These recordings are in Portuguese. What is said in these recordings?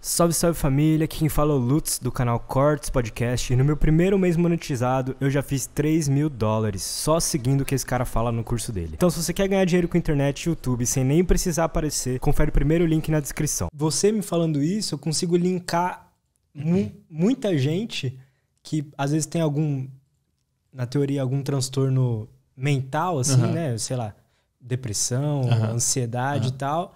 Salve, salve família, aqui quem fala é o Lutz do canal Cortes Podcast e no meu primeiro mês monetizado eu já fiz 3 mil dólares só seguindo o que esse cara fala no curso dele. Então se você quer ganhar dinheiro com internet e YouTube sem nem precisar aparecer, confere o primeiro link na descrição. Você me falando isso, eu consigo linkar mu muita gente que às vezes tem algum, na teoria, algum transtorno mental, assim, uhum. né? Sei lá, depressão, uhum. ansiedade uhum. e tal,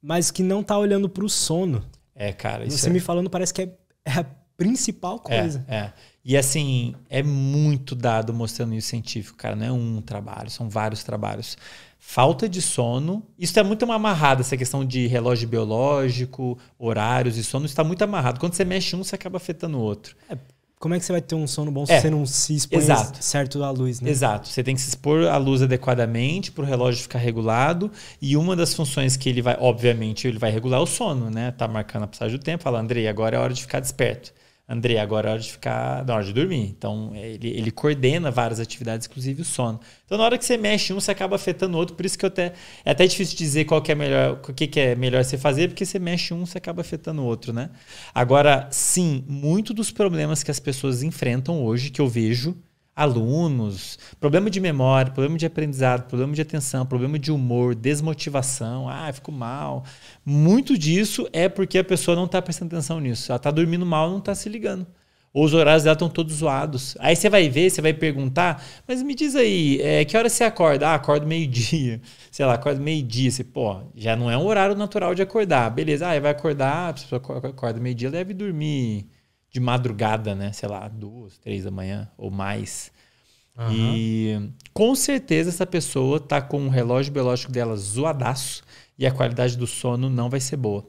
mas que não tá olhando pro sono. É, cara. Você é... me falando parece que é, é a principal é, coisa. É, é. E assim, é muito dado mostrando isso científico, cara. Não é um trabalho, são vários trabalhos. Falta de sono. Isso é muito amarrado, essa questão de relógio biológico, horários e sono. Isso está muito amarrado. Quando você mexe um, você acaba afetando o outro. É, como é que você vai ter um sono bom se é, você não se expõe exato. certo à luz, né? Exato. Você tem que se expor à luz adequadamente para o relógio ficar regulado. E uma das funções que ele vai, obviamente, ele vai regular é o sono, né? Tá marcando a passagem do tempo, fala, Andrei, agora é hora de ficar desperto. André, agora é hora de ficar na é hora de dormir. Então, ele, ele coordena várias atividades, inclusive o sono. Então, na hora que você mexe um, você acaba afetando o outro. Por isso que até, é até difícil dizer qual que é melhor, o que, que é melhor você fazer, porque você mexe um, você acaba afetando o outro, né? Agora, sim, muito dos problemas que as pessoas enfrentam hoje, que eu vejo, alunos, problema de memória, problema de aprendizado, problema de atenção, problema de humor, desmotivação, ah, fico mal. Muito disso é porque a pessoa não está prestando atenção nisso. Ela está dormindo mal, não está se ligando. Ou os horários dela estão todos zoados. Aí você vai ver, você vai perguntar, mas me diz aí, é, que hora você acorda? Ah, acordo meio-dia. Sei lá, acordo meio-dia. Você, pô, já não é um horário natural de acordar. Beleza, aí ah, vai acordar, a pessoa acorda meio-dia, deve dormir de madrugada, né? Sei lá, duas, três da manhã ou mais. Uhum. E com certeza essa pessoa tá com o relógio biológico dela zoadaço e a qualidade do sono não vai ser boa.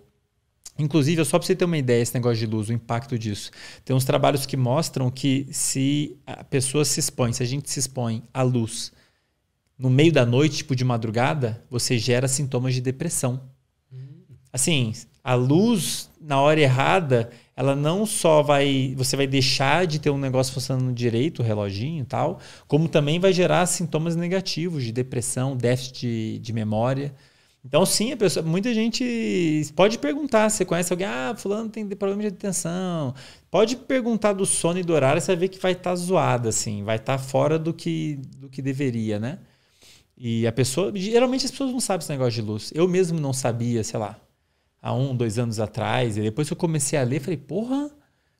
Inclusive, só para você ter uma ideia, esse negócio de luz, o impacto disso. Tem uns trabalhos que mostram que se a pessoa se expõe, se a gente se expõe à luz no meio da noite, tipo de madrugada, você gera sintomas de depressão. Hum. Assim, a luz na hora errada ela não só vai. Você vai deixar de ter um negócio funcionando direito, o reloginho e tal, como também vai gerar sintomas negativos de depressão, déficit de, de memória. Então, sim, pessoa, muita gente pode perguntar. Você conhece alguém, ah, fulano tem problema de atenção. Pode perguntar do sono e do horário, você vai ver que vai estar tá zoada, assim, vai estar tá fora do que, do que deveria, né? E a pessoa. Geralmente as pessoas não sabem esse negócio de luz. Eu mesmo não sabia, sei lá, há um, dois anos atrás. E depois que eu comecei a ler, falei, porra,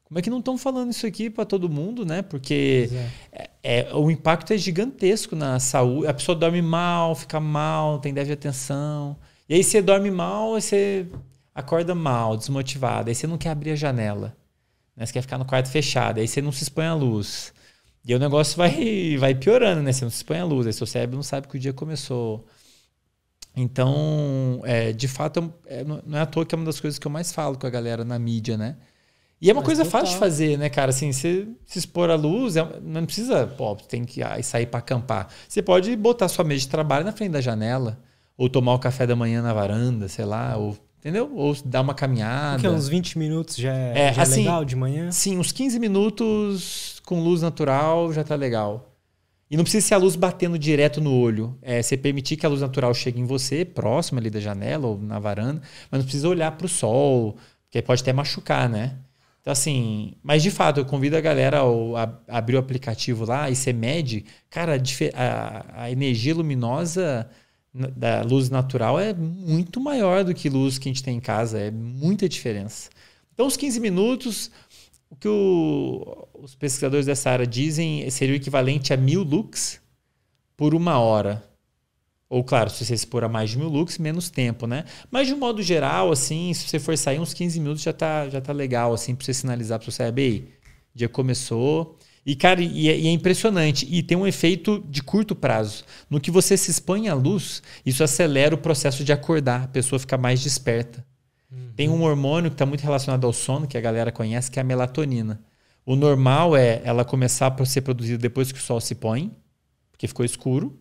como é que não estão falando isso aqui para todo mundo, né? Porque é. É, é. o impacto é gigantesco na saúde. A pessoa dorme mal, fica mal, tem déficit de atenção. E aí você dorme mal, você acorda mal, desmotivado. Aí você não quer abrir a janela. Né? Você quer ficar no quarto fechado. Aí você não se expõe à luz. E o negócio vai, vai piorando, né? Você não se expõe à luz. Aí seu cérebro não sabe que o dia começou. Então, é, de fato, é, não é à toa que é uma das coisas que eu mais falo com a galera na mídia, né? E é uma Mas coisa total. fácil de fazer, né, cara? Assim, você se expor à luz, é, não precisa, pô, tem que ah, sair para acampar. Você pode botar sua mesa de trabalho na frente da janela, ou tomar o café da manhã na varanda, sei lá, ou entendeu? Ou dar uma caminhada. Porque uns 20 minutos já é, é já é assim, legal de manhã? Sim, uns 15 minutos com luz natural já tá legal. E não precisa ser a luz batendo direto no olho. É você permitir que a luz natural chegue em você, próximo ali da janela ou na varanda, mas não precisa olhar para o sol, porque pode até machucar, né? Então, assim, mas de fato, eu convido a galera a, abrir o aplicativo lá e você mede. Cara, a, a energia luminosa da luz natural é muito maior do que luz que a gente tem em casa, é muita diferença. Então, os 15 minutos, o que o, os pesquisadores dessa área dizem seria o equivalente a mil lux por uma hora. Ou, claro, se você expor a mais de mil lux, menos tempo, né? Mas, de um modo geral, assim, se você for sair uns 15 minutos, já tá, já tá legal, assim, pra você sinalizar pro seu cérebro, O dia começou. E, cara, e é, e é, impressionante. E tem um efeito de curto prazo. No que você se expõe à luz, isso acelera o processo de acordar. A pessoa fica mais desperta. Uhum. Tem um hormônio que está muito relacionado ao sono, que a galera conhece, que é a melatonina. O normal é ela começar a ser produzida depois que o sol se põe, porque ficou escuro.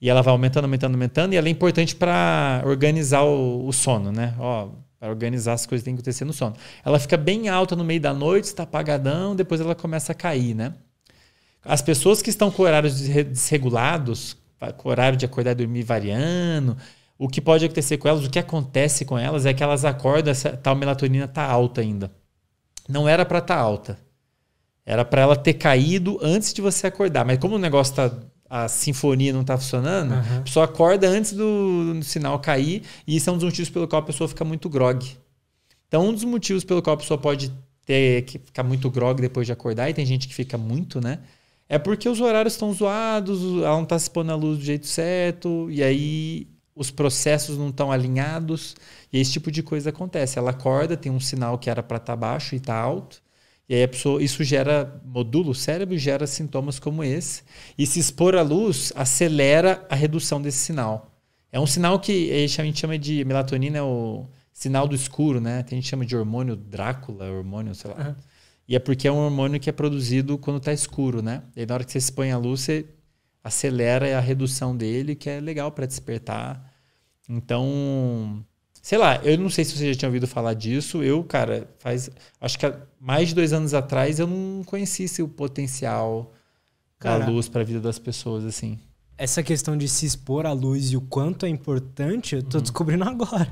E ela vai aumentando, aumentando, aumentando. E ela é importante para organizar o, o, sono, né? para organizar as coisas que tem que acontecer no sono. Ela fica bem alta no meio da noite, está apagadão, depois ela começa a cair, né? As pessoas que estão com horários desregulados, com horário de acordar e dormir variando, o que pode acontecer com elas, o que acontece com elas é que elas acordam, essa tal melatonina está alta ainda. Não era para estar tá alta. Era para ela ter caído antes de você acordar. Mas como o negócio está a sinfonia não está funcionando, uhum. a pessoa acorda antes do, do, sinal cair, e isso é um dos motivos pelo qual a pessoa fica muito grog. Então, um dos motivos pelo qual a pessoa pode ter que ficar muito grog depois de acordar, e tem gente que fica muito, né? É porque os horários estão zoados, ela não está se pondo à luz do jeito certo, e aí os processos não estão alinhados, e esse tipo de coisa acontece. Ela acorda, tem um sinal que era para estar tá baixo e está alto, e aí a pessoa, isso gera, modula o cérebro gera sintomas como esse. E se expor à luz, acelera a redução desse sinal. É um sinal que a gente chama de melatonina, é o sinal do escuro, né? A gente chama de hormônio Drácula, hormônio, sei lá. Uhum. E é porque é um hormônio que é produzido quando está escuro, né? E na hora que você expõe à luz, você acelera a redução dele, que é legal para despertar. Então, sei lá, eu não sei se você já tinha ouvido falar disso. Eu, cara, faz. Acho que há mais de dois anos atrás eu não conhecia o potencial cara, da luz para a vida das pessoas, assim. Essa questão de se expor à luz e o quanto é importante, eu tô uhum. descobrindo agora.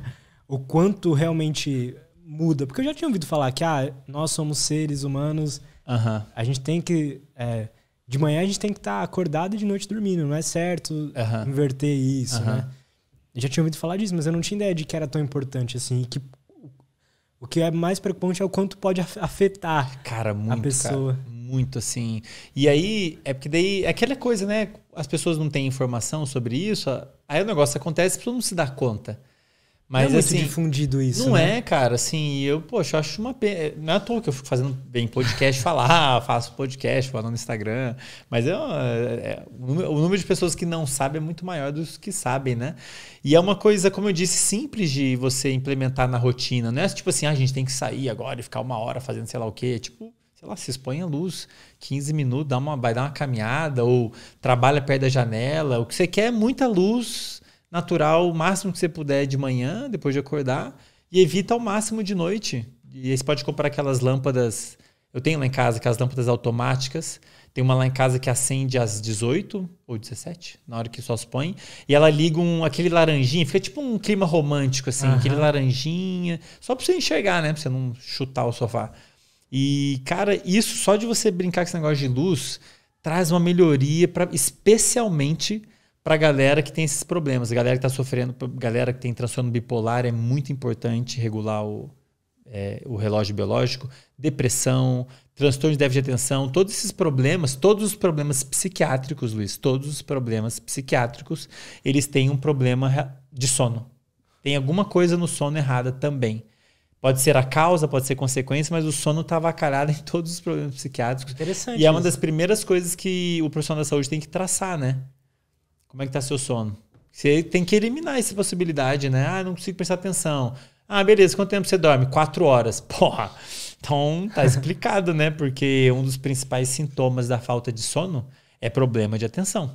O quanto realmente muda. Porque eu já tinha ouvido falar que ah, nós somos seres humanos, uhum. a gente tem que. É, de manhã a gente tem que estar tá acordado e de noite dormindo. Não é certo uhum. inverter isso, uhum. né? Eu já tinha ouvido falar disso, mas eu não tinha ideia de que era tão importante assim. que o que é mais preocupante é o quanto pode afetar cara, muito, a pessoa. Cara, muito assim. E aí, é porque daí, é aquela coisa, né? As pessoas não têm informação sobre isso, aí o negócio acontece, a pessoa não se dá conta. Mas, não é muito assim, difundido isso. Não né? é, cara. Assim, eu, poxa, acho uma pena. Não é à toa que eu fico fazendo bem podcast falar, faço podcast falando no Instagram. Mas eu, é, é o número de pessoas que não sabem é muito maior dos que sabem, né? E é uma coisa, como eu disse, simples de você implementar na rotina. Não é tipo assim, ah, a gente tem que sair agora e ficar uma hora fazendo sei lá o quê. É tipo, sei lá, se expõe à luz 15 minutos, dá uma, vai dar uma caminhada, ou trabalha perto da janela. O que você quer é muita luz natural o máximo que você puder de manhã, depois de acordar, e evita ao máximo de noite. E aí você pode comprar aquelas lâmpadas. Eu tenho lá em casa aquelas lâmpadas automáticas. Tem uma lá em casa que acende às 18 ou 17, na hora que só se põe. E ela liga um, aquele laranjinha, fica tipo um clima romântico, assim, uhum. aquele laranjinha. Só pra você enxergar, né? Pra você não chutar o sofá. E, cara, isso só de você brincar com esse negócio de luz traz uma melhoria, para especialmente para galera que tem esses problemas. A galera que está sofrendo, galera que tem transtorno bipolar, é muito importante regular o, é, o relógio biológico. Depressão, transtorno de déficit de atenção, todos esses problemas, todos os problemas psiquiátricos, Luiz, todos os problemas psiquiátricos, eles têm um problema de sono. Tem alguma coisa no sono errada também. Pode ser a causa, pode ser consequência, mas o sono está avacalhado em todos os problemas psiquiátricos. Interessante. E é uma isso. das primeiras coisas que o profissional da saúde tem que traçar, né? Como é que tá seu sono? Você tem que eliminar essa possibilidade, né? Ah, não consigo prestar atenção. Ah, beleza, quanto tempo você dorme? Quatro horas. Porra! Então tá explicado, né? Porque um dos principais sintomas da falta de sono é problema de atenção.